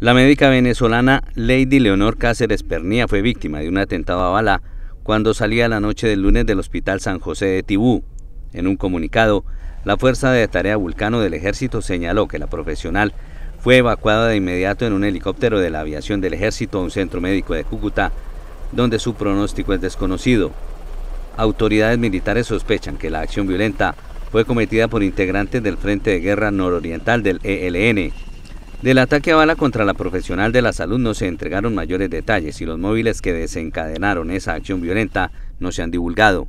La médica venezolana Lady Leonor Cáceres Pernía fue víctima de un atentado a bala cuando salía la noche del lunes del Hospital San José de Tibú. En un comunicado, la Fuerza de Tarea Vulcano del Ejército señaló que la profesional fue evacuada de inmediato en un helicóptero de la aviación del Ejército a un centro médico de Cúcuta, donde su pronóstico es desconocido. Autoridades militares sospechan que la acción violenta fue cometida por integrantes del Frente de Guerra Nororiental del ELN, del ataque a bala contra la profesional de la salud no se entregaron mayores detalles y los móviles que desencadenaron esa acción violenta no se han divulgado.